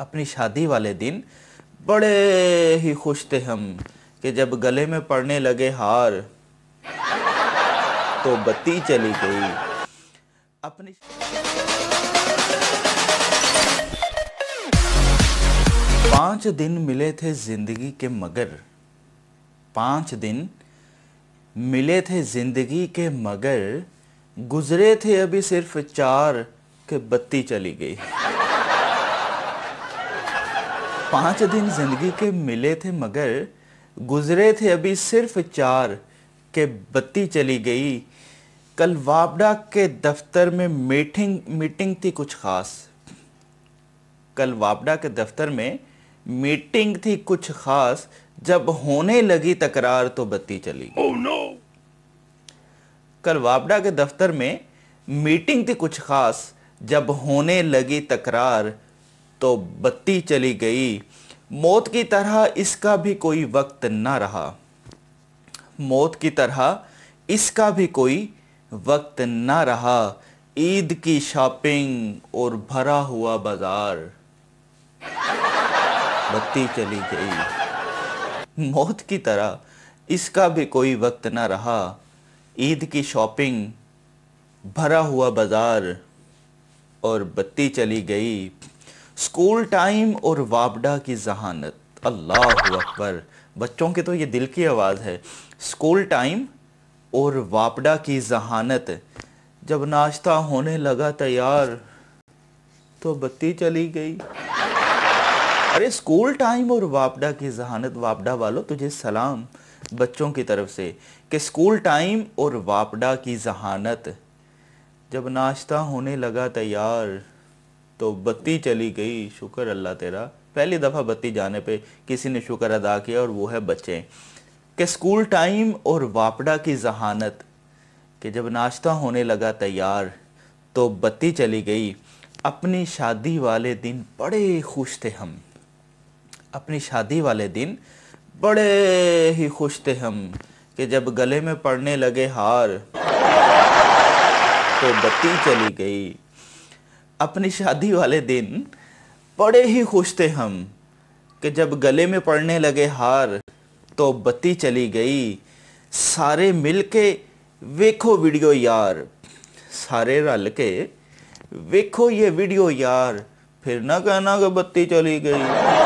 अपनी शादी वाले दिन बड़े ही खुश थे हम कि जब गले में पड़ने लगे हार तो बत्ती चली गई अपनी पांच दिन मिले थे जिंदगी के मगर पांच दिन मिले थे जिंदगी के मगर गुजरे थे अभी सिर्फ चार के बत्ती चली गई पाँच दिन जिंदगी के मिले थे मगर गुजरे थे अभी सिर्फ चार के बत्ती चली गई कल वापडा के दफ्तर में मीटिंग मीटिंग थी कुछ ख़ास कल वापडा के दफ्तर में मीटिंग थी कुछ ख़ास जब होने लगी तकरार तो बत्ती चली oh, no. कल वापडा के दफ्तर में मीटिंग थी कुछ ख़ास जब होने लगी तकरार तो बत्ती चली गई मौत की तरह इसका भी कोई वक्त ना रहा मौत की तरह इसका भी कोई वक्त ना रहा ईद की शॉपिंग और भरा हुआ बाजार बत्ती चली गई मौत की तरह इसका भी कोई वक्त ना रहा ईद की शॉपिंग भरा हुआ बाजार और बत्ती चली गई स्कूल टाइम और वाबडा की जहानत अल्लाह अकबर बच्चों के तो ये दिल की आवाज़ है स्कूल टाइम और वापडा की जहानत जब नाश्ता होने लगा तैयार तो बत्ती चली गई अरे स्कूल टाइम और वापडा की जहानत वापडा वालों तुझे सलाम बच्चों की तरफ से कि स्कूल टाइम और वापडा की जहानत जब नाश्ता होने लगा तैयार तो बत्ती चली गई शुक्र अल्लाह तेरा पहली दफ़ा बत्ती जाने पे किसी ने शुक्र अदा किया और वो है बच्चे के स्कूल टाइम और वापड़ा की जहानत कि जब नाश्ता होने लगा तैयार तो बत्ती चली गई अपनी शादी वाले दिन बड़े खुश थे हम अपनी शादी वाले दिन बड़े ही खुश थे हम कि जब गले में पड़ने लगे हार तो बत्ती चली गई अपनी शादी वाले दिन बड़े ही खुश थे हम कि जब गले में पड़ने लगे हार तो बत्ती चली गई सारे मिल के वेखो वीडियो यार सारे रल के वेखो ये वीडियो यार फिर ना कहना कि बत्ती चली गई